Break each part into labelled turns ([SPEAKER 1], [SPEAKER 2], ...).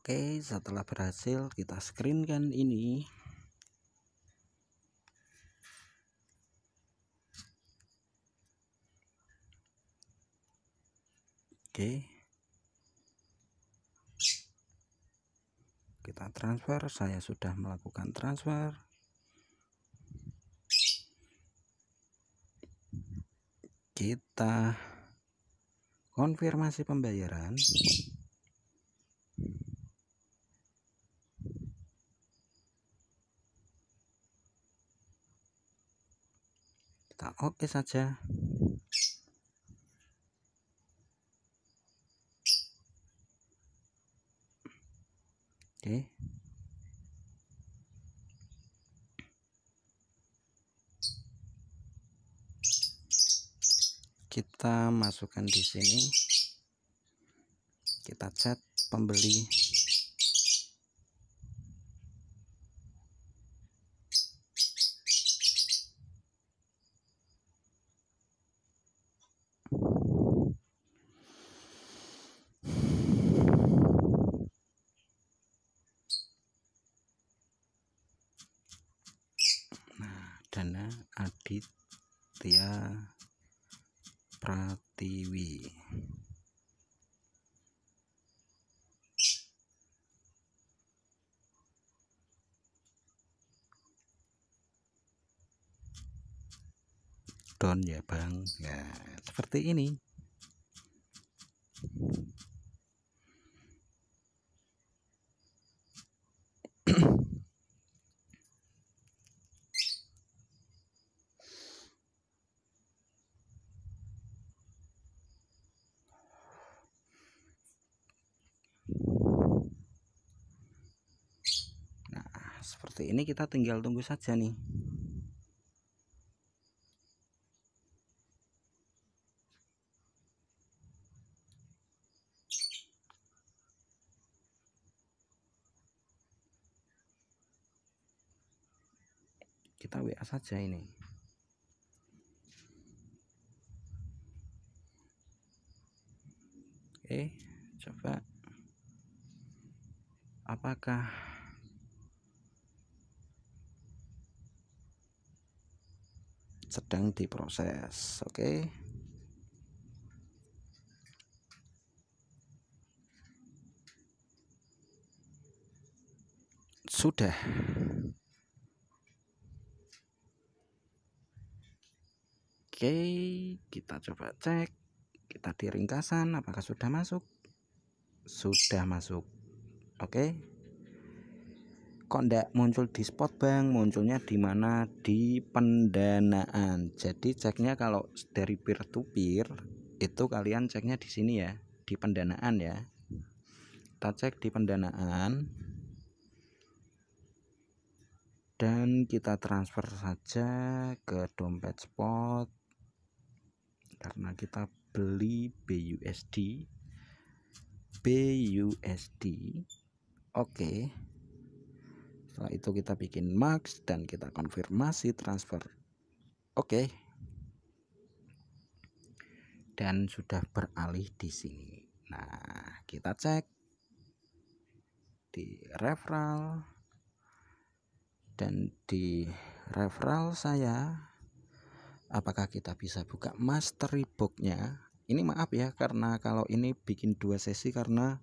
[SPEAKER 1] Oke setelah berhasil kita screen kan ini Oke kita transfer saya sudah melakukan transfer kita konfirmasi pembayaran kita oke okay saja oke okay. kita masukkan di sini kita cat pembeli Aditya Pratiwi down ya bang ya seperti ini seperti ini kita tinggal tunggu saja nih kita WA saja ini oke coba apakah sedang diproses oke okay? sudah oke okay, kita coba cek kita di ringkasan apakah sudah masuk sudah masuk oke okay? kok ndak muncul di spot bank munculnya di mana di pendanaan jadi ceknya kalau dari peer to peer itu kalian ceknya di sini ya di pendanaan ya kita cek di pendanaan dan kita transfer saja ke dompet spot karena kita beli BUSD BUSD oke okay setelah itu kita bikin max dan kita konfirmasi transfer oke okay. dan sudah beralih di sini nah kita cek di referral dan di referral saya apakah kita bisa buka mastery booknya ini maaf ya karena kalau ini bikin dua sesi karena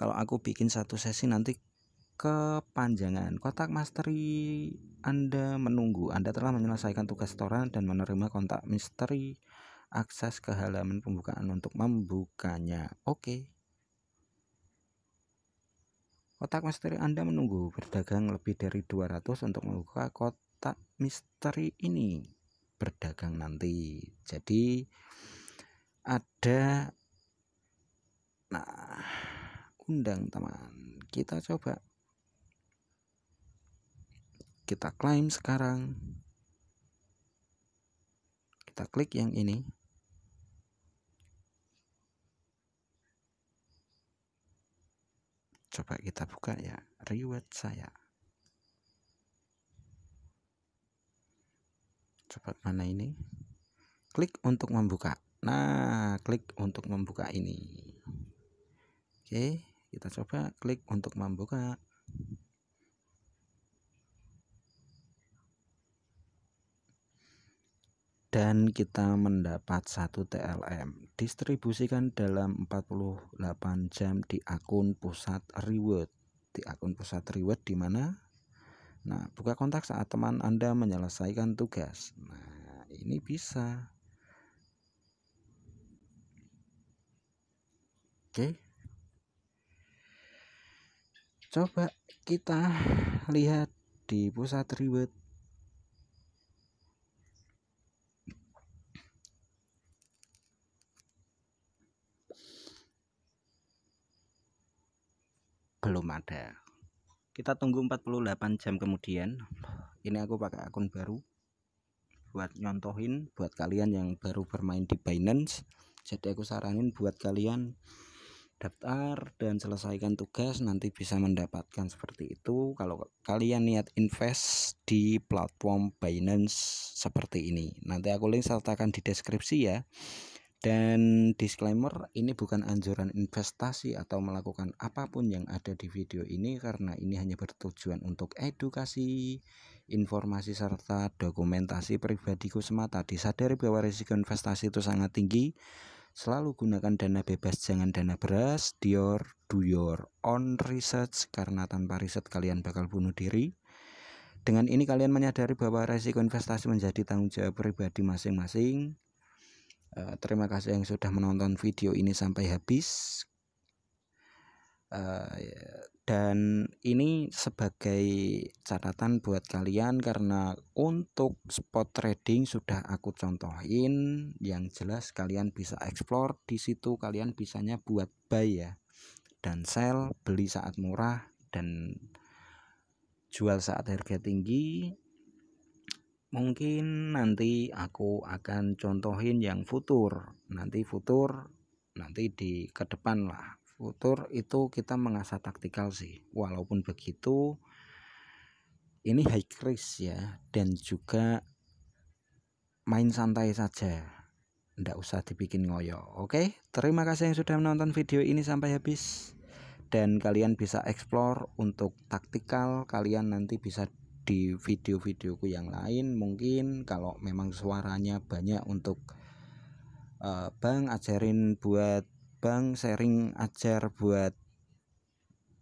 [SPEAKER 1] kalau aku bikin satu sesi nanti kepanjangan kotak misteri Anda menunggu Anda telah menyelesaikan tugas setoran dan menerima kontak misteri akses ke halaman pembukaan untuk membukanya oke kotak misteri Anda menunggu berdagang lebih dari 200 untuk membuka kotak misteri ini berdagang nanti jadi ada Nah, undang teman. Kita coba kita klaim sekarang kita klik yang ini coba kita buka ya reward saya coba mana ini klik untuk membuka nah klik untuk membuka ini oke kita coba klik untuk membuka dan kita mendapat satu TLM. Distribusikan dalam 48 jam di akun pusat reward. Di akun pusat reward di mana? Nah, buka kontak saat teman Anda menyelesaikan tugas. Nah, ini bisa. Oke. Coba kita lihat di pusat reward belum ada kita tunggu 48 jam kemudian ini aku pakai akun baru buat nyontohin buat kalian yang baru bermain di Binance jadi aku saranin buat kalian daftar dan selesaikan tugas nanti bisa mendapatkan seperti itu kalau kalian niat invest di platform Binance seperti ini nanti aku link sertakan di deskripsi ya dan disclaimer, ini bukan anjuran investasi atau melakukan apapun yang ada di video ini karena ini hanya bertujuan untuk edukasi, informasi serta dokumentasi pribadiku semata. Disadari bahwa risiko investasi itu sangat tinggi. Selalu gunakan dana bebas, jangan dana beras. Dior, do your own research karena tanpa riset kalian bakal bunuh diri. Dengan ini kalian menyadari bahwa risiko investasi menjadi tanggung jawab pribadi masing-masing. Eh, terima kasih yang sudah menonton video ini sampai habis. Eh, dan ini sebagai catatan buat kalian karena untuk spot trading sudah aku contohin yang jelas kalian bisa explore di situ kalian bisanya buat buy ya dan sell beli saat murah dan jual saat harga tinggi mungkin nanti aku akan contohin yang futur nanti futur nanti di kedepan lah futur itu kita mengasah taktikal sih walaupun begitu ini high risk ya dan juga main santai saja tidak usah dibikin ngoyo oke terima kasih yang sudah menonton video ini sampai habis dan kalian bisa explore untuk taktikal kalian nanti bisa di video-videoku yang lain mungkin kalau memang suaranya banyak untuk uh, bang ajarin buat bang sharing ajar buat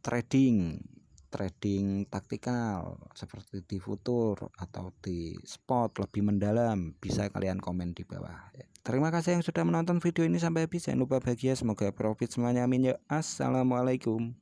[SPEAKER 1] trading trading taktikal seperti di futur atau di spot lebih mendalam bisa kalian komen di bawah terima kasih yang sudah menonton video ini sampai habis jangan lupa bahagia semoga profit semuanya amin ya assalamualaikum